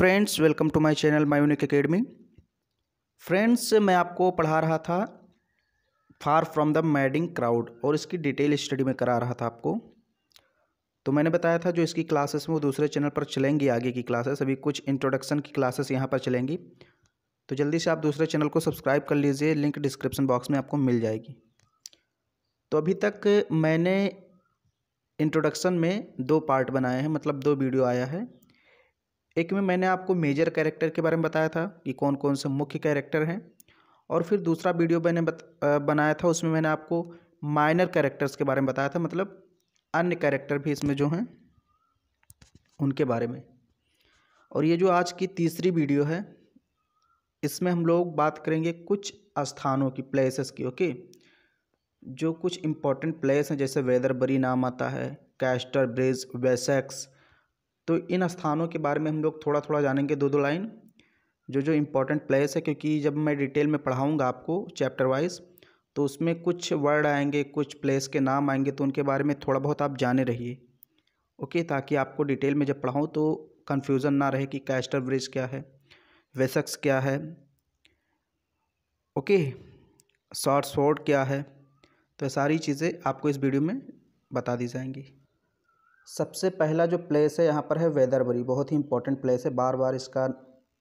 Friends welcome to my channel my unique academy friends मैं आपको पढ़ा रहा था far from the madding crowd और इसकी डिटेल स्टडी में करा रहा था आपको तो मैंने बताया था जो इसकी क्लासेस में वो दूसरे चैनल पर चलेंगी आगे की क्लासेस अभी कुछ इंट्रोडक्शन की क्लासेस यहाँ पर चलेंगी तो जल्दी से आप दूसरे चैनल को सब्सक्राइब कर लीजिए लिंक डिस्क्रिप्शन बॉक्स में आपको मिल जाएगी तो अभी तक मैंने इंट्रोडक्शन में दो पार्ट बनाए हैं मतलब दो वीडियो आया है एक में मैंने आपको मेजर कैरेक्टर के बारे में बताया था कि कौन कौन से मुख्य कैरेक्टर हैं और फिर दूसरा वीडियो मैंने बनाया था उसमें मैंने आपको माइनर कैरेक्टर्स के बारे में बताया था मतलब अन्य कैरेक्टर भी इसमें जो हैं उनके बारे में और ये जो आज की तीसरी वीडियो है इसमें हम लोग बात करेंगे कुछ स्थानों की प्लेसेस की ओके जो कुछ इम्पोर्टेंट प्लेस हैं जैसे वेदरबरी नाम आता है कैस्टर ब्रिज वेसेक्स तो इन स्थानों के बारे में हम लोग थोड़ा थोड़ा जानेंगे दो दो लाइन जो जो इम्पोर्टेंट प्लेस है क्योंकि जब मैं डिटेल में पढ़ाऊँगा आपको चैप्टर वाइज तो उसमें कुछ वर्ड आएंगे कुछ प्लेस के नाम आएंगे तो उनके बारे में थोड़ा बहुत आप जाने रहिए ओके ताकि आपको डिटेल में जब पढ़ाऊँ तो कन्फ्यूज़न ना रहे कि कैस्टर ब्रिज क्या है वेसक्स क्या है ओके शॉर्ट शॉर्ट क्या है तो सारी चीज़ें आपको इस वीडियो में बता दी जाएंगी सबसे पहला जो प्लेस है यहाँ पर है वेदरबरी बहुत ही इंपॉर्टेंट प्लेस है बार बार इसका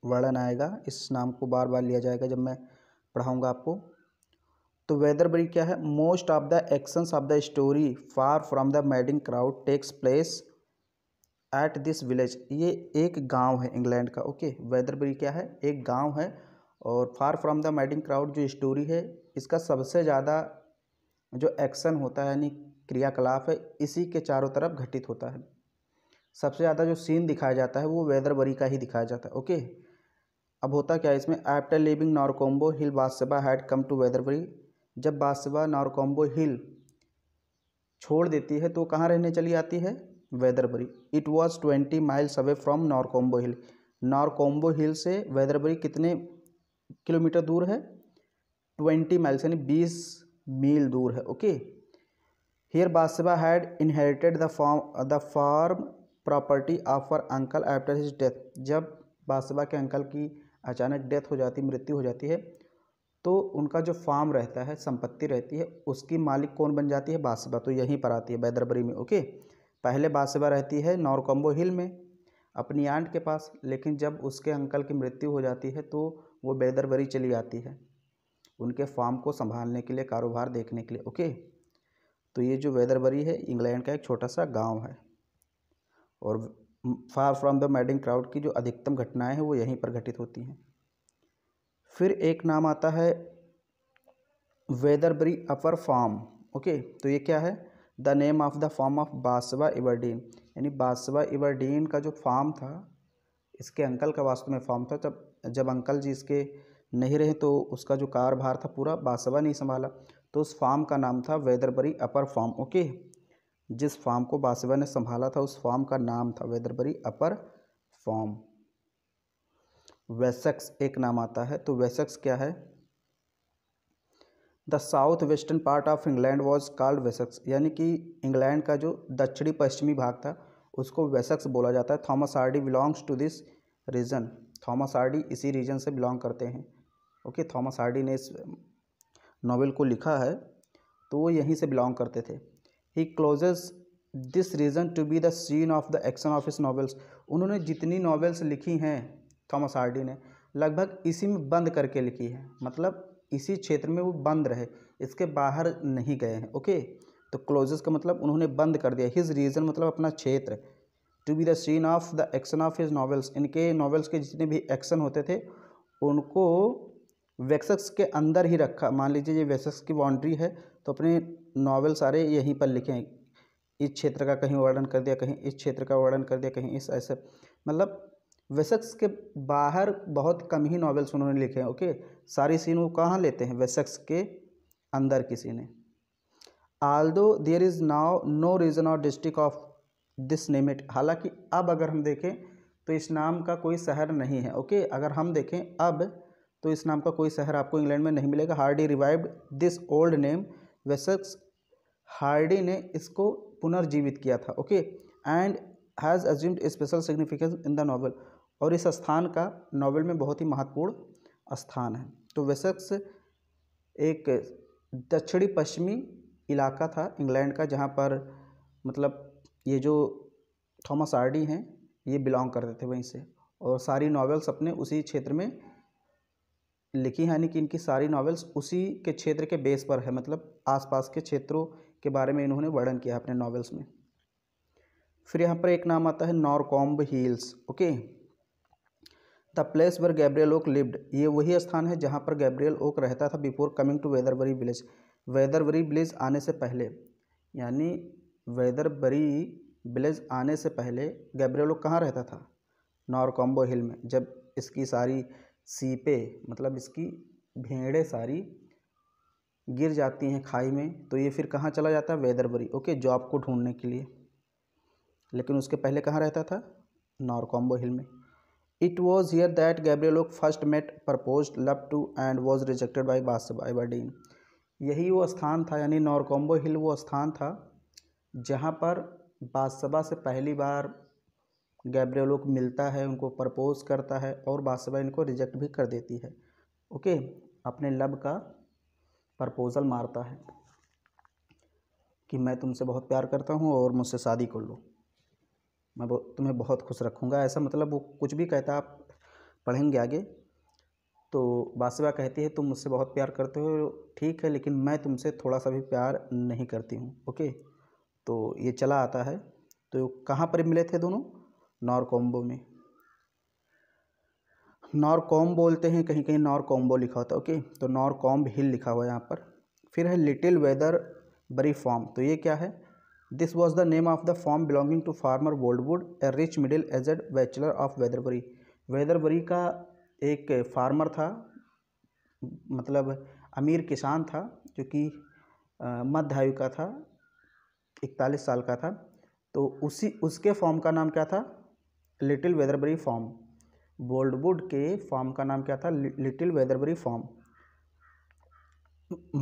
वर्णन आएगा इस नाम को बार बार लिया जाएगा जब मैं पढ़ाऊँगा आपको तो वेदरबरी क्या है most of the actions of the story far from the madding crowd takes place at this village ये एक गांव है इंग्लैंड का ओके वेदरबरी क्या है एक गांव है और far from the madding crowd जो स्टोरी है इसका सबसे ज़्यादा जो एक्शन होता है यानी क्रियाकलाप है इसी के चारों तरफ घटित होता है सबसे ज़्यादा जो सीन दिखाया जाता है वो वेदरबरी का ही दिखाया जाता है ओके अब होता क्या है इसमें after living Norcombe Hill Bathsheba had come to Weatherbury जब बादशबा नॉरकोम्बो हिल छोड़ देती है तो कहाँ रहने चली आती है Weatherbury it was twenty miles away from Norcombe Hill Norcombe Hill से वेदरबरी कितने किलोमीटर दूर है ट्वेंटी माइल्स यानी बीस मील दूर है okay here Bathsheba had inherited the form the farm property of her uncle after his death जब बासबा के अंकल की अचानक डेथ हो जाती मृत्यु हो जाती है तो उनका जो फार्म रहता है संपत्ति रहती है उसकी मालिक कौन बन जाती है बासबा तो यहीं पर आती है बैदरबरी में ओके पहले बासबा रहती है नौरकम्बो हिल में अपनी आंट के पास लेकिन जब उसके अंकल की मृत्यु हो जाती है तो वो बैदरबरी चली आती है उनके फार्म को संभालने के लिए कारोबार देखने के लिए ओके तो ये जो वेदरबरी है इंग्लैंड का एक छोटा सा गांव है और far from the madding crowd की जो अधिकतम घटनाएं हैं वो यहीं पर घटित होती हैं फिर एक नाम आता है वेदरबरी अपर फार्म ओके तो ये क्या है the name of the farm of Bathsheba Everdene यानी बासवा इवरडीन का जो फार्म था इसके अंकल का वास्तव में फार्म था जब जब अंकल जी इसके नहीं रहे तो उसका जो कारभार था पूरा बासवा नहीं संभाला तो उस फार्म का नाम था वेदरबरी अपर फार्म ओके जिस फार्म को बासवा ने संभाला था उस फार्म का नाम था वेदरबरी अपर फार्म वेसेक्स एक नाम आता है तो वेसेक्स क्या है the south western part of England was called Wessex यानी कि इंग्लैंड का जो दक्षिणी पश्चिमी भाग था उसको वेसेक्स बोला जाता है Thomas Hardy belongs to this region Thomas Hardy इसी रीजन से बिलोंग करते हैं ओके थॉमस आर्डी ने इस नॉवेल को लिखा है तो वो यहीं से बिलोंग करते थे he closes this region to be the scene of the action of his novels उन्होंने जितनी नावल्स लिखी हैं थॉमस आरडी ने लगभग इसी में बंद करके लिखी है मतलब इसी क्षेत्र में वो बंद रहे इसके बाहर नहीं गए हैं ओके तो क्लोजेस का मतलब उन्होंने बंद कर दिया हिज रीज़न मतलब अपना क्षेत्र to be the scene of the action of his novels इनके नावल्स के जितने भी एक्शन होते थे उनको वेक्सक्स के अंदर ही रखा मान लीजिए ये वेक्सक्स की बाउंड्री है तो अपने नावल सारे यहीं पर लिखे हैं इस क्षेत्र का कहीं वर्णन कर दिया कहीं इस क्षेत्र का वर्णन कर दिया कहीं इस ऐसे मतलब वेसेक्स के बाहर बहुत कम ही नॉवेल्स उन्होंने लिखे हैं ओके सारी सीन वो कहाँ लेते हैं वेसेक्स के अंदर की scene although there is now no region or district of this name it हालांकि अब अगर हम देखें तो इस नाम का कोई शहर नहीं है ओके अगर हम देखें अब तो इस नाम का कोई शहर आपको इंग्लैंड में नहीं मिलेगा Hardy revived this old name Wessex Hardy ने इसको पुनर्जीवित किया था okay and has assumed special significance in the novel और इस स्थान का नावल में बहुत ही महत्वपूर्ण स्थान है तो वेसक्स एक दक्षिणी पश्चिमी इलाका था इंग्लैंड का जहाँ पर मतलब ये जो थॉमस आर्डी हैं ये बिलोंग करते थे वहीं से और सारी नावल्स अपने उसी क्षेत्र में लिखी है यानी कि इनकी सारी नॉवेल्स उसी के क्षेत्र के बेस पर है मतलब आसपास के क्षेत्रों के बारे में इन्होंने वर्णन किया है अपने नॉवेल्स में फिर यहाँ पर एक नाम आता है Norcombe Hills okay the place where Gabriel Oak lived ये वही स्थान है जहाँ पर गैब्रियल ओक रहता था before coming to Weatherbury village Weatherbury village आने से पहले यानी वेदरबरी विलेज आने से पहले गैब्रियल ओक कहाँ रहता था नॉरकॉम्बो हिल में जब इसकी सारी सीपे मतलब इसकी भेड़े सारी गिर जाती हैं खाई में तो ये फिर कहाँ चला जाता है वेदरबरी ओके जॉब को ढूंढने के लिए लेकिन उसके पहले कहाँ रहता था नॉर्कॉम्बो हिल में it was here that Gabriel Oak first met propose love to and was rejected by बादशाह यही वो स्थान था यानी नॉरकॉम्बो हिल वो स्थान था जहाँ पर बादशाह से पहली बार गैब्रे को मिलता है उनको प्रपोज करता है और बादशाह इनको रिजेक्ट भी कर देती है ओके अपने लव का प्रपोज़ल मारता है कि मैं तुमसे बहुत प्यार करता हूँ और मुझसे शादी कर लो मैं तुम्हें बहुत खुश रखूँगा ऐसा मतलब वो कुछ भी कहता आप पढ़ेंगे आगे तो बादशाह कहती है तुम मुझसे बहुत प्यार करते हो ठीक है लेकिन मैं तुमसे थोड़ा सा भी प्यार नहीं करती हूँ ओके तो ये चला आता है तो कहाँ पर मिले थे दोनों नॉर में नॉरकॉम बोलते हैं कहीं कहीं नॉरकॉम्बो लिखा होता है ओके तो नॉरकॉम्ब हिल लिखा हुआ है यहाँ पर फिर है लिटिल वेदर बरी फॉर्म तो ये क्या है this was the name of the farm belonging to farmer Boldwood a rich middle aged bachelor of Weatherbury Weatherbury का एक फार्मर था मतलब अमीर किसान था जो कि मध्य आयु का था इकतालीस साल का था तो उसी उसके फॉर्म का नाम क्या था लिटिल वेदरबरी फॉर्म बोल्डवुड के फॉर्म का नाम क्या था लिटिल वेदरबरी फॉर्म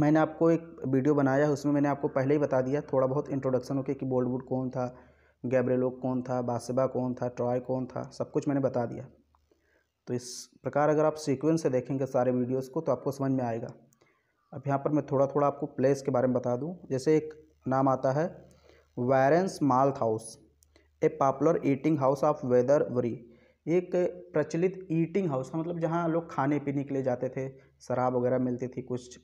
मैंने आपको एक वीडियो बनाया है उसमें मैंने आपको पहले ही बता दिया थोड़ा बहुत इंट्रोडक्शन गया कि बोल्डवुड कौन था गैब्रेलोक कौन था बासबा कौन था ट्रॉय कौन था सब कुछ मैंने बता दिया तो इस प्रकार अगर आप सीक्वेंस से देखेंगे सारे वीडियोस को तो आपको समझ में आएगा अब यहाँ पर मैं थोड़ा थोड़ा आपको प्लेस के बारे में बता दूँ जैसे एक नाम आता है Warren's malt house a popular eating house of Weatherbury एक प्रचलित ईटिंग हाउस था मतलब जहाँ लोग खाने पीने के लिए जाते थे शराब वगैरह मिलती थी कुछ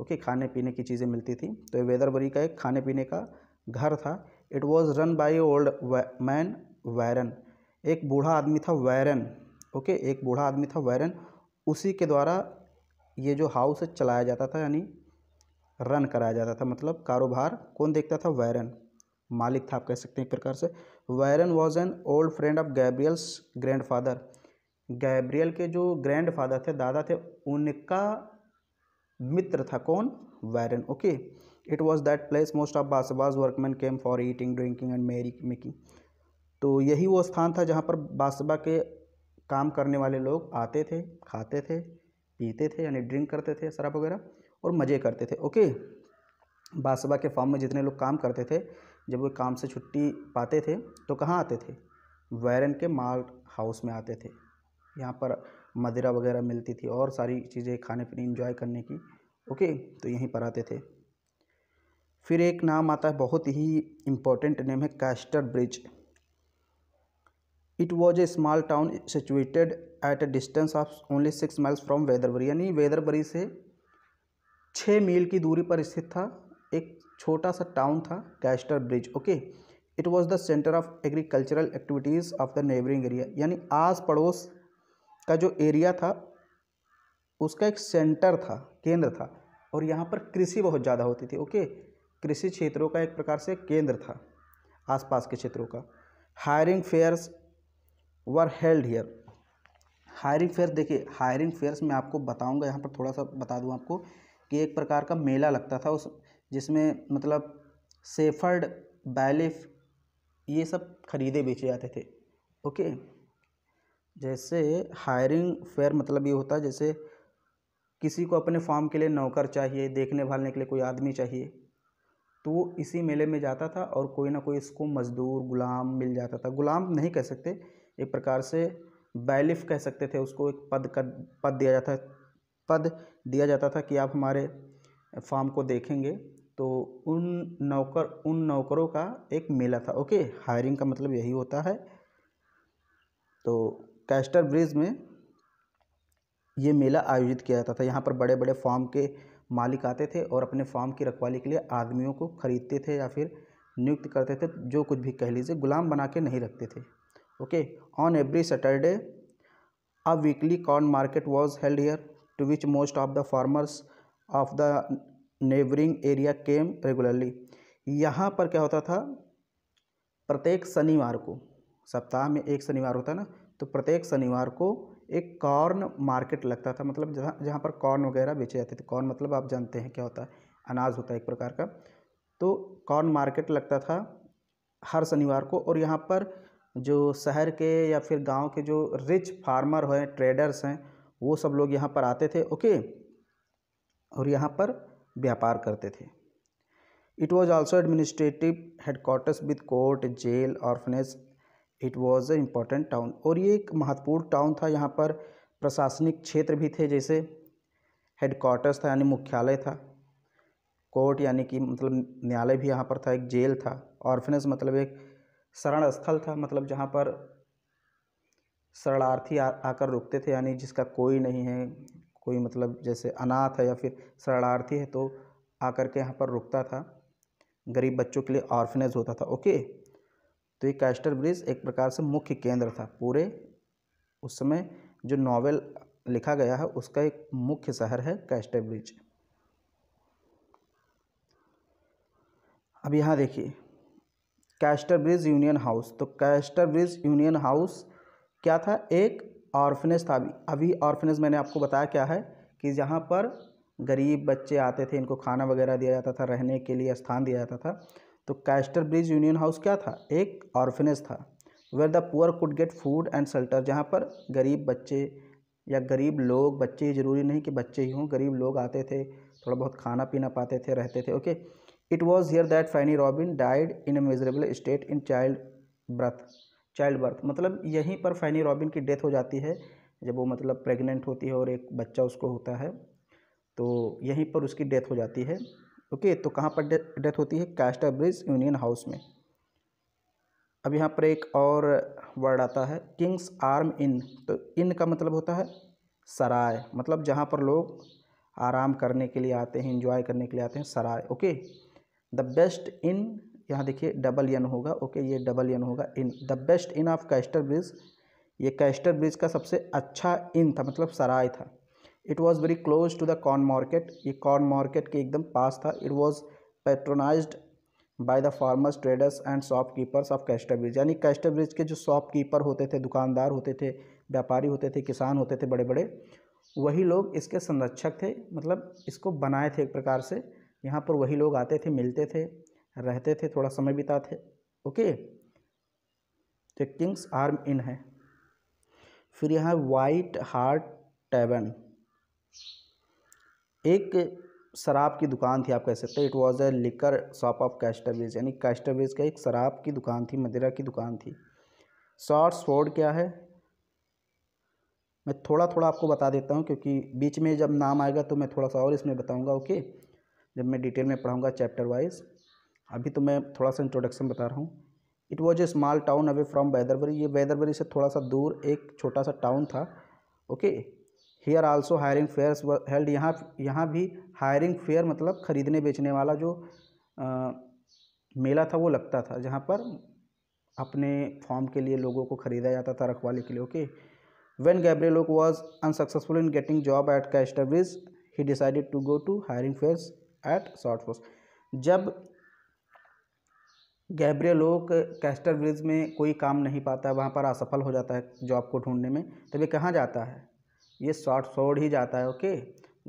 ओके खाने पीने की चीज़ें मिलती थी तो वेदर वरी का एक खाने पीने का घर था it was run by old man Warren एक बूढ़ा आदमी था वैरन ओके एक बूढ़ा आदमी था वैरन उसी के द्वारा ये जो हाउस चलाया जाता था यानी रन कराया जाता था मतलब कारोबार कौन देखता था वैरन मालिक था आप कह सकते हैं एक प्रकार से Warren was an old friend of Gabriel's father Gabriel के जो ग्रैंड फादर थे दादा थे उनका मित्र था कौन Warren okay it was that place most of बासबाज workman came for eating drinking and merry making तो यही वो स्थान था जहाँ पर बासबा के काम करने वाले लोग आते थे खाते थे पीते थे यानी ड्रिंक करते थे शराब वगैरह और मज़े करते थे ओके बासबा के फार्म में जितने लोग काम करते थे जब वो काम से छुट्टी पाते थे तो कहाँ आते थे वैरन के माल हाउस में आते थे यहाँ पर मदिरा वगैरह मिलती थी और सारी चीज़ें खाने पीने इंजॉय करने की ओके तो यहीं पर आते थे फिर एक नाम आता है बहुत ही इम्पोर्टेंट नेम है Casterbridge it was a small town situated at a distance of only six miles from Weatherbury यानी वेदरबरी से छः मील की दूरी पर स्थित था छोटा सा टाउन था Casterbridge okay it was the centre of agricultural activities of the neighbouring area यानी आस पड़ोस का जो एरिया था उसका एक सेंटर था केंद्र था और यहाँ पर कृषि बहुत ज़्यादा होती थी ओके कृषि क्षेत्रों का एक प्रकार से केंद्र था आसपास के क्षेत्रों का hiring fairs were held here hiring fair देखिए हायरिंग फेयर्स मैं आपको बताऊंगा यहाँ पर थोड़ा सा बता दूँ आपको कि एक प्रकार का मेला लगता था उस जिसमें मतलब सेफर्ड बैलिफ ये सब ख़रीदे बेचे जाते थे ओके जैसे हायरिंग फेयर मतलब ये होता है जैसे किसी को अपने फार्म के लिए नौकर चाहिए देखने भालने के लिए कोई आदमी चाहिए तो वो इसी मेले में जाता था और कोई ना कोई इसको मज़दूर गुलाम मिल जाता था गुलाम नहीं कह सकते एक प्रकार से बैलिफ कह सकते थे उसको एक पद का पद दिया जाता पद दिया जाता था कि आप हमारे फार्म को देखेंगे तो उन नौकर उन नौकरों का एक मेला था ओके हायरिंग का मतलब यही होता है तो कैस्टर ब्रिज में ये मेला आयोजित किया जाता था यहाँ पर बड़े बड़े फार्म के मालिक आते थे और अपने फार्म की रखवाली के लिए आदमियों को खरीदते थे या फिर नियुक्त करते थे जो कुछ भी कह लीजिए गुलाम बना के नहीं रखते थे okay on every Saturday a weekly corn market was held here to which most of the farmers of the neighbouring area came regularly यहाँ पर क्या होता था प्रत्येक शनिवार को सप्ताह में एक शनिवार होता ना तो प्रत्येक शनिवार को एक कॉर्न मार्केट लगता था मतलब जहाँ जहाँ पर कॉर्न वगैरह बेचे जाते थे कॉर्न मतलब आप जानते हैं क्या होता है अनाज होता है एक प्रकार का तो कॉर्न मार्केट लगता था हर शनिवार को और यहाँ पर जो शहर के या फिर गांव के जो रिच फार्मर हैं ट्रेडर्स हैं वो सब लोग यहाँ पर आते थे ओके और यहाँ पर व्यापार करते थे it was also administrative headquarters with court jail orphanages it was a important town और ये एक महत्वपूर्ण टाउन था यहाँ पर प्रशासनिक क्षेत्र भी थे जैसे हेडकोार्टर्स था यानी मुख्यालय था कोर्ट यानी कि मतलब न्यायालय भी यहाँ पर था एक जेल था ऑर्फनेस मतलब एक शरण स्थल था मतलब जहाँ पर शरणार्थी आकर रुकते थे यानी जिसका कोई नहीं है कोई मतलब जैसे अनाथ है या फिर शरणार्थी है तो आकर के यहाँ पर रुकता था गरीब बच्चों के लिए ऑर्फनेज होता था ओके तो ये कैस्टर ब्रिज एक प्रकार से मुख्य केंद्र था पूरे उस समय जो नावल लिखा गया है उसका एक मुख्य शहर है कैस्टर ब्रिज अब यहाँ देखिए कैस्टर ब्रिज यूनियन हाउस तो कैस्टर ब्रिज यूनियन हाउस क्या था एक ऑर्फनेज था अभी अभी ऑर्फनेज मैंने आपको बताया क्या है कि जहाँ पर गरीब बच्चे आते थे इनको खाना वगैरह दिया जाता था रहने के लिए स्थान दिया जाता था तो कैस्टर ब्रिज यूनियन हाउस क्या था एक ऑर्फनेज था where the poor could get food and shelter जहाँ पर गरीब बच्चे या गरीब लोग बच्चे ज़रूरी नहीं कि बच्चे ही हों गरीब लोग आते थे थोड़ा बहुत खाना पीना पाते थे रहते थे okay it was here that Fanny Robin died in a miserable state in child birth child birth मतलब यहीं पर फैनी रॉबिन की डेथ हो जाती है जब वो मतलब प्रेग्नेंट होती है और एक बच्चा उसको होता है तो यहीं पर उसकी डेथ हो जाती है ओके तो कहाँ पर डेथ होती है कैस्टर ब्रिज यूनियन हाउस में अब यहाँ पर एक और वर्ड आता है किंग्स आर्म इन तो इन का मतलब होता है सराय मतलब जहाँ पर लोग आराम करने के लिए आते हैं इंजॉय करने के लिए आते हैं सराय ओके द बेस्ट इन यहाँ देखिए डबल एन होगा ओके ये डबल एन होगा inn the best inn of Casterbridge ये कैस्टर ब्रिज का सबसे अच्छा इन था मतलब सराय था it was very close to the corn market ये कॉर्न मार्केट के एकदम पास था it was patronise by the farmers traders and shop keepers of Casterbridge यानी कैस्टर ब्रिज के जो शॉप कीपर होते थे दुकानदार होते थे व्यापारी होते थे किसान होते थे बड़े बड़े वही लोग इसके संरक्षक थे मतलब इसको बनाए थे एक प्रकार से यहाँ पर वही लोग आते थे मिलते थे रहते थे थोड़ा समय बिताते ओके तो किंग्स आर्म इन है फिर यहाँ वाइट हार्ट टैबन एक शराब की दुकान थी आप कह सकते हैं it was a liquor shop of castaways यानी कैस्टावेज का एक शराब की दुकान थी मदिरा की दुकान थी शॉर्ट स्वॉर्ड क्या है मैं थोड़ा थोड़ा आपको बता देता हूँ क्योंकि बीच में जब नाम आएगा तो मैं थोड़ा सा और इसमें बताऊँगा ओके जब मैं डिटेल में पढ़ाऊँगा चैप्टर वाइज अभी तो मैं थोड़ा सा इंट्रोडक्शन बता रहा हूँ it was a small town away from Weatherbury ये बैदरबरी से थोड़ा सा दूर एक छोटा सा टाउन था okay here also hiring fairs held यहाँ यहाँ भी हायरिंग फेयर मतलब ख़रीदने बेचने वाला जो आ, मेला था वो लगता था जहाँ पर अपने फॉर्म के लिए लोगों को ख़रीदा जाता था रखवाले के लिए okay when Gabriel was unsuccessful in getting job at Casterbridge he decided to go to hiring fairs at Shottsford जब कैस्टर ब्रिज में कोई काम नहीं पाता वहाँ पर असफल हो जाता है जॉब को ढूंढने में तब ये कहाँ जाता है ये शॉर्ट शॉर्ट ही जाता है ओके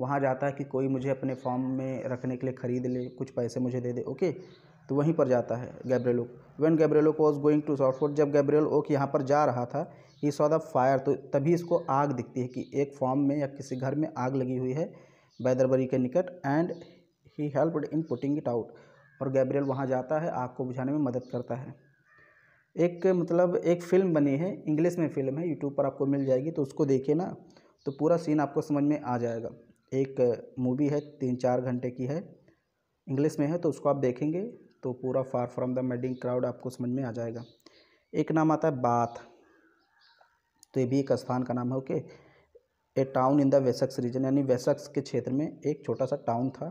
वहाँ जाता है कि कोई मुझे अपने फॉर्म में रखने के लिए ख़रीद ले कुछ पैसे मुझे दे दे ओके तो वहीं पर जाता है Gabriel when Oak was going to ford जब गैब्रियल ओक यहाँ पर जा रहा था ये सॉ द फायर तो तभी इसको आग दिखती है कि एक फॉर्म में या किसी घर में आग लगी हुई है बैदरबरी के निकट and he help in putting it out और गैब्रियल वहाँ जाता है आग को बुझाने में मदद करता है एक मतलब एक फ़िल्म बनी है इंग्लिश में फ़िल्म है यूट्यूब पर आपको मिल जाएगी तो उसको देखिए ना तो पूरा सीन आपको समझ में आ जाएगा एक मूवी है तीन चार घंटे की है इंग्लिश में है तो उसको आप देखेंगे तो पूरा far from the madding crowd आपको समझ में आ जाएगा एक नाम आता है बाथ तो ये भी एक स्थान का नाम है okay a town in the Wessex region यानी वेसक्स के क्षेत्र में एक छोटा सा टाउन था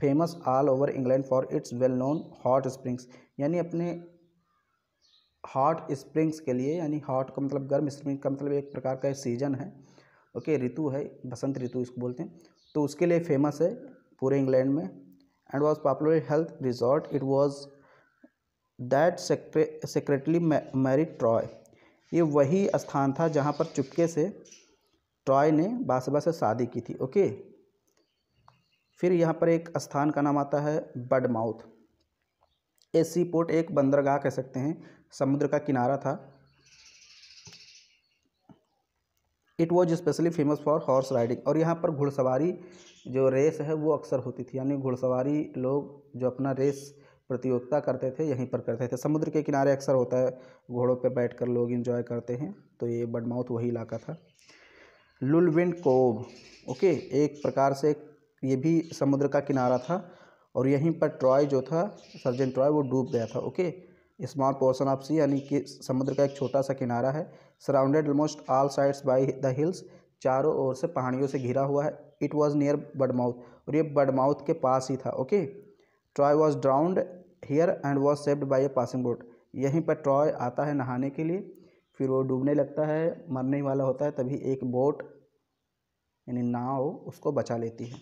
famous all over England for its well known hot springs यानी अपने हॉट स्प्रिंग्स के लिए यानी हॉट का मतलब गर्म स्प्रिंग का मतलब एक प्रकार का सीजन है ओके ऋतु है बसंत ऋतु इसको बोलते हैं तो उसके लिए फेमस है पूरे इंग्लैंड में and was popular health resort it was that secretly married Troy ये वही स्थान था जहाँ पर चुपके से ट्रॉय ने बासबा से शादी की थी ओके okay? फिर यहाँ पर एक स्थान का नाम आता है बड माउथ ए पोर्ट एक बंदरगाह कह सकते हैं समुद्र का किनारा था it was specially famous for horse riding और यहाँ पर घुड़सवारी जो रेस है वो अक्सर होती थी यानी घुड़सवारी लोग जो अपना रेस प्रतियोगिता करते थे यहीं पर करते थे समुद्र के किनारे अक्सर होता है घोड़ों पर बैठकर लोग इन्जॉय करते हैं तो ये बडमाउथ वही इलाका था लुलविंड कोव ओके एक प्रकार से ये भी समुद्र का किनारा था और यहीं पर ट्रॉय जो था सर्जन ट्रॉय वो डूब गया था okay small portion of sea यानी कि समुद्र का एक छोटा सा किनारा है surrounded almost all sides by the hills चारों ओर से पहाड़ियों से घिरा हुआ है इट वॉज़ नियर बडमाउथ और ये बडमाउथ के पास ही था okay Troy was drowned here and was saved by a passing boat यहीं पर ट्रॉय आता है नहाने के लिए फिर वो डूबने लगता है मरने वाला होता है तभी एक बोट यानी नाव उसको बचा लेती है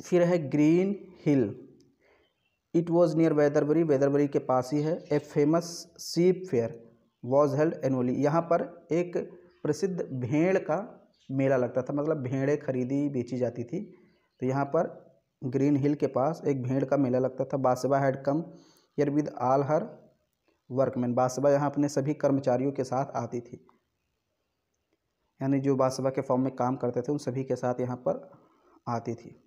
फिर है green hill it was near Weatherbury Weatherbury के पास ही है a famous sheep fair was held annually यहाँ पर एक प्रसिद्ध भेड़ का मेला लगता था मतलब भेड़ें खरीदी बेची जाती थी तो यहाँ पर ग्रीन हिल के पास एक भेड़ का मेला लगता था बासबा had come here with all her workman बासबा यहाँ अपने सभी कर्मचारियों के साथ आती थी यानी जो बासबा के फॉर्म में काम करते थे उन सभी के साथ यहाँ पर आती थी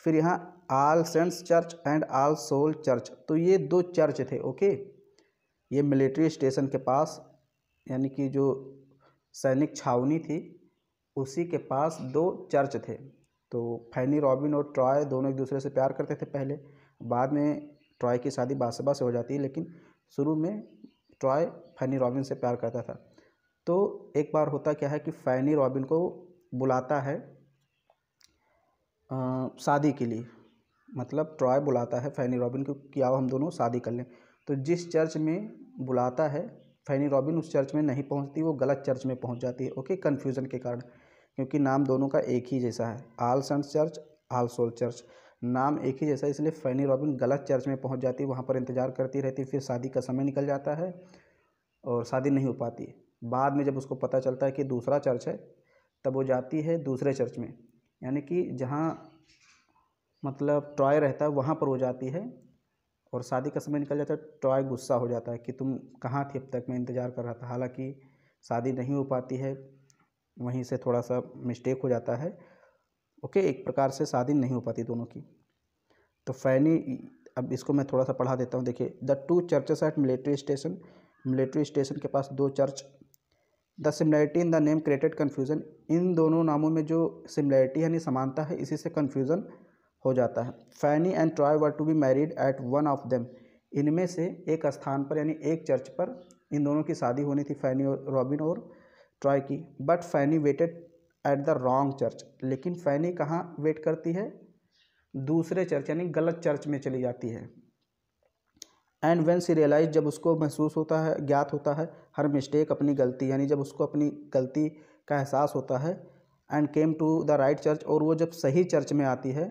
फिर यहाँ All Saints church and All Souls church तो ये दो चर्च थे ओके ये मिलिट्री स्टेशन के पास यानी कि जो सैनिक छावनी थी उसी के पास दो चर्च थे तो फैनी रॉबिन और ट्रॉय दोनों एक दूसरे से प्यार करते थे पहले बाद में ट्रॉय की शादी बासबा से हो जाती है लेकिन शुरू में ट्रॉय फैनी रॉबिन से प्यार करता था तो एक बार होता क्या है कि फैनी रॉबिन को बुलाता है शादी के लिए मतलब ट्रॉय बुलाता है फैनी रॉबिन को कि आओ हम दोनों शादी कर लें तो जिस चर्च में बुलाता है फैनी रॉबिन उस चर्च में नहीं पहुंचती वो गलत चर्च में पहुंच जाती है ओके कन्फ्यूज़न के कारण क्योंकि नाम दोनों का एक ही जैसा है All Saints church All Souls church नाम एक ही जैसा है इसलिए फैनी रॉबिन गलत चर्च में पहुँच जाती है वहाँ पर इंतज़ार करती रहती फिर शादी का समय निकल जाता है और शादी नहीं हो पाती बाद में जब उसको पता चलता है कि दूसरा चर्च है तब वो जाती है दूसरे चर्च में यानी कि जहाँ मतलब ट्रॉय रहता है वहाँ पर हो जाती है और शादी का समय निकल जाता है ट्रॉय गुस्सा हो जाता है कि तुम कहाँ थी अब तक मैं इंतज़ार कर रहा था हालांकि शादी नहीं हो पाती है वहीं से थोड़ा सा मिस्टेक हो जाता है ओके एक प्रकार से शादी नहीं हो पाती दोनों की तो फैनी अब इसको मैं थोड़ा सा पढ़ा देता हूँ देखिए the two churches at military station military station के पास दो church the similarity in the name created confusion इन दोनों नामों में जो सिमिलैरिटी यानी समानता है इसी से कन्फ्यूज़न हो जाता है Fanny and Troy were to be married at one of them इनमें से एक स्थान पर यानी एक चर्च पर इन दोनों की शादी होनी थी फैनी और रॉबिन और ट्रॉय की but Fanny waited at the wrong church लेकिन फैनी कहाँ वेट करती है दूसरे चर्च यानी गलत चर्च में चली जाती है एंड वेन सी रियलाइज जब उसको महसूस होता है ज्ञात होता है हर मिस्टेक अपनी गलती यानी जब उसको अपनी गलती का एहसास होता है and came to the right church और वो जब सही चर्च में आती है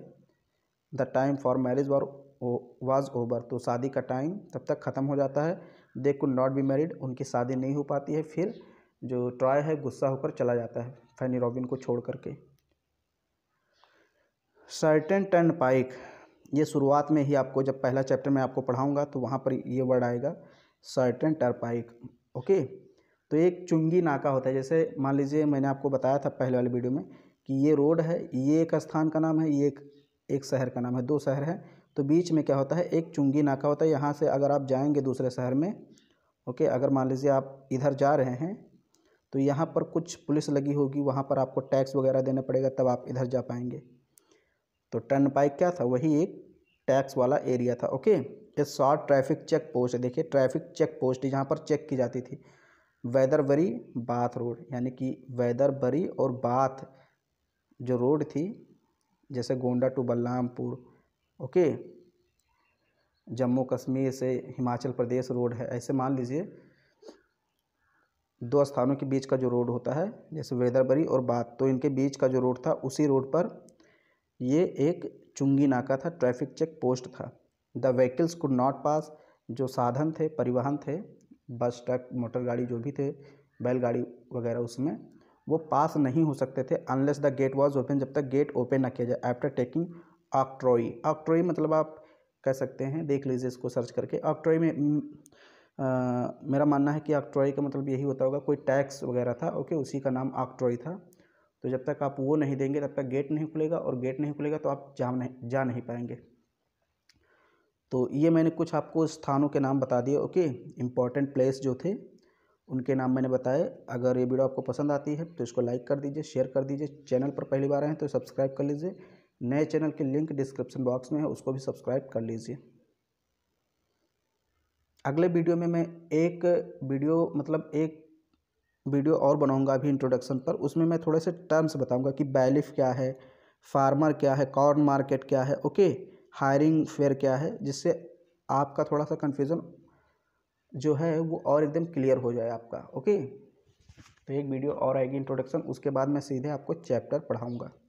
the time for marriage was was over तो शादी का टाइम तब तक ख़त्म हो जाता है they could not be married उनकी शादी नहीं हो पाती है फिर जो ट्राय है गुस्सा होकर चला जाता है फैनी रॉबिन को छोड़ करके सर्टेंट एंड पाइक ये शुरुआत में ही आपको जब पहला चैप्टर में आपको पढ़ाऊँगा तो वहाँ पर ये वर्ड आएगा सर्टेन टर्पाइक ओके तो एक चुंगी नाका होता है जैसे मान लीजिए मैंने आपको बताया था पहले वाले वीडियो में कि ये रोड है ये एक स्थान का नाम है ये एक एक शहर का नाम है दो शहर है तो बीच में क्या होता है एक चुंगी नाका होता है यहाँ से अगर आप जाएंगे दूसरे शहर में ओके अगर मान लीजिए आप इधर जा रहे हैं तो यहाँ पर कुछ पुलिस लगी होगी वहाँ पर आपको टैक्स वगैरह देना पड़ेगा तब आप इधर जा पाएंगे तो टर्न पाइक क्या था वही एक टैक्स वाला एरिया था ओके ये शॉर्ट ट्रैफिक चेक पोस्ट देखिए ट्रैफिक चेक पोस्ट जहाँ पर चेक की जाती थी वेदर बरी बाथ रोड यानी कि वेदर बरी और बाथ जो रोड थी जैसे गोंडा टू बलरामपुर ओके जम्मू कश्मीर से हिमाचल प्रदेश रोड है ऐसे मान लीजिए दो स्थानों के बीच का जो रोड होता है जैसे वेदरबरी और बात तो इनके बीच का जो रोड था उसी रोड पर ये एक चुंगी नाका था ट्रैफिक चेक पोस्ट था the vehicles could not pass जो साधन थे परिवहन थे बस ट्रक मोटर गाड़ी जो भी थे बैलगाड़ी वगैरह उसमें वो पास नहीं हो सकते थे unless the gate was open जब तक गेट ओपन ना किया जाए आफ्टर टेकिंग ऑक्ट्रोई ऑक्ट्रोई मतलब आप कह सकते हैं देख लीजिए इसको सर्च करके ऑक्ट्रोई में आ, मेरा मानना है कि ऑक्ट्रोई का मतलब यही होता होगा कोई टैक्स वगैरह था ओके उसी का नाम ऑक्ट्रोई था तो जब तक आप वो नहीं देंगे तब तक गेट नहीं खुलेगा और गेट नहीं खुलेगा तो आप जा नहीं जा नहीं पाएंगे तो ये मैंने कुछ आपको स्थानों के नाम बता दिए ओके इम्पॉर्टेंट प्लेस जो थे उनके नाम मैंने बताए अगर ये वीडियो आपको पसंद आती है तो इसको लाइक कर दीजिए शेयर कर दीजिए चैनल पर पहली बार आए तो सब्सक्राइब कर लीजिए नए चैनल के लिंक डिस्क्रिप्शन बॉक्स में है उसको भी सब्सक्राइब कर लीजिए अगले वीडियो में मैं एक वीडियो मतलब एक वीडियो और बनाऊंगा अभी इंट्रोडक्शन पर उसमें मैं थोड़े से टर्म्स बताऊंगा कि बैलिफ क्या है फार्मर क्या है कॉर्न मार्केट क्या है ओके हायरिंग फेयर क्या है जिससे आपका थोड़ा सा कन्फ्यूज़न जो है वो और एकदम क्लियर हो जाए आपका ओके तो एक वीडियो और आएगी इंट्रोडक्शन उसके बाद मैं सीधे आपको चैप्टर पढ़ाऊँगा